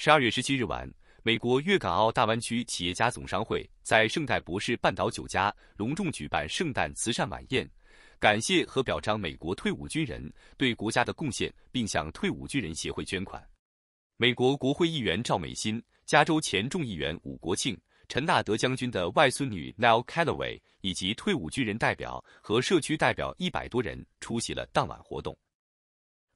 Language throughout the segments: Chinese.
十二月十七日晚，美国粤港澳大湾区企业家总商会在圣代博士半岛酒家隆重举办圣诞慈善晚宴，感谢和表彰美国退伍军人对国家的贡献，并向退伍军人协会捐款。美国国会议员赵美心、加州前众议员伍国庆、陈纳德将军的外孙女 Nell Callaway 以及退伍军人代表和社区代表一百多人出席了当晚活动。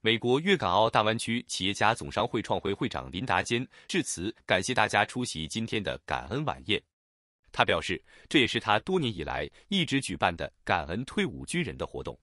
美国粤港澳大湾区企业家总商会创会会长林达坚致辞，感谢大家出席今天的感恩晚宴。他表示，这也是他多年以来一直举办的感恩退伍军人的活动。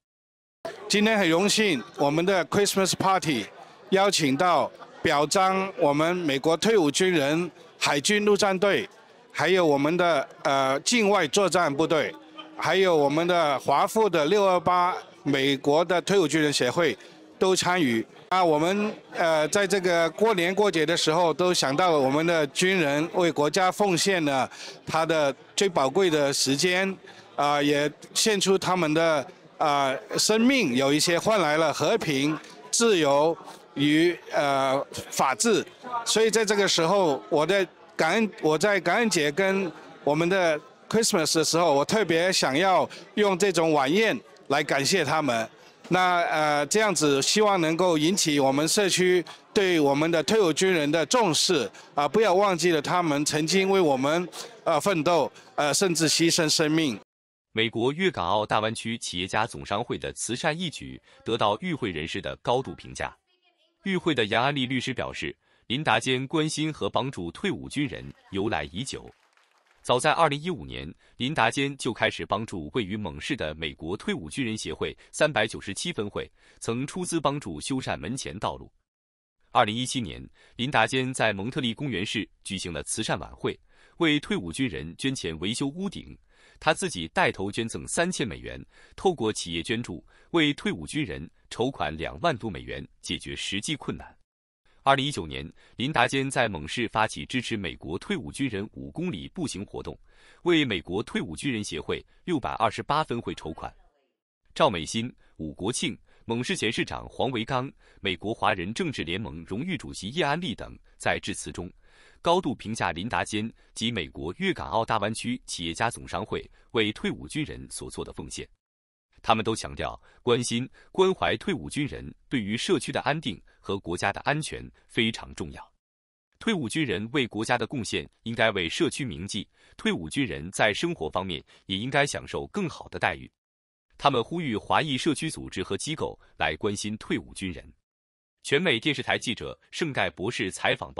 今天很荣幸，我们的 Christmas Party 邀请到表彰我们美国退伍军人、海军陆战队，还有我们的呃境外作战部队，还有我们的华富的六二八美国的退伍军人协会。都参与啊！我们呃，在这个过年过节的时候，都想到我们的军人为国家奉献了他的最宝贵的时间，啊，也献出他们的啊生命，有一些换来了和平、自由与呃法治。所以在这个时候，我在感恩，我在感恩节跟我们的 Christmas 的时候，我特别想要用这种晚宴来感谢他们。那呃，这样子希望能够引起我们社区对我们的退伍军人的重视啊，不要忘记了他们曾经为我们呃奋斗呃，甚至牺牲生命。美国粤港澳大湾区企业家总商会的慈善义举得到与会人士的高度评价。与会的杨安丽律师表示，林达坚关心和帮助退伍军人由来已久。早在2015年，林达坚就开始帮助位于蒙市的美国退伍军人协会397分会，曾出资帮助修缮门前道路。2017年，林达坚在蒙特利公园市举行了慈善晚会，为退伍军人捐钱维修屋顶。他自己带头捐赠3000美元，透过企业捐助为退伍军人筹款2万多美元，解决实际困难。二零一九年，林达坚在蒙市发起支持美国退伍军人五公里步行活动，为美国退伍军人协会六百二十八分会筹款。赵美心、伍国庆、蒙市前市长黄维刚、美国华人政治联盟荣誉主席叶安利等在致辞中高度评价林达坚及美国粤港澳大湾区企业家总商会为退伍军人所做的奉献。他们都强调，关心关怀退伍军人对于社区的安定和国家的安全非常重要。退伍军人为国家的贡献应该为社区铭记。退伍军人在生活方面也应该享受更好的待遇。他们呼吁华裔社区组织和机构来关心退伍军人。全美电视台记者盛盖博士采访报。